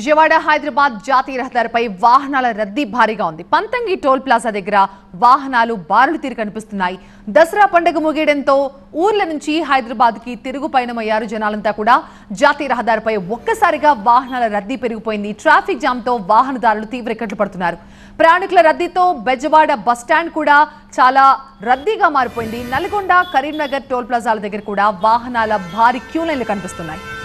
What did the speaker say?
విజయవాడ హైదరాబాద్ జాతీయ రహదారిపై వాహనాల రద్దీ భారీగా ఉంది పంతంగి టోల్ ప్లాజా దగ్గర వాహనాలు బారులు తీరు కనిపిస్తున్నాయి దసరా పండుగ ముగియడంతో ఊర్ల నుంచి హైదరాబాద్కి తిరుగు పయనమయ్యారు జనాలంతా కూడా జాతీయ రహదారిపై ఒక్కసారిగా వాహనాల రద్దీ పెరిగిపోయింది ట్రాఫిక్ జామ్తో వాహనదారులు తీవ్ర ఇక్కట్లు పడుతున్నారు ప్రయాణికుల రద్దీతో బెజవాడ బస్టాండ్ కూడా చాలా రద్దీగా మారిపోయింది నల్గొండ కరీంనగర్ టోల్ ప్లాజాల దగ్గర కూడా వాహనాల భారీ క్యూలైన్లు కనిపిస్తున్నాయి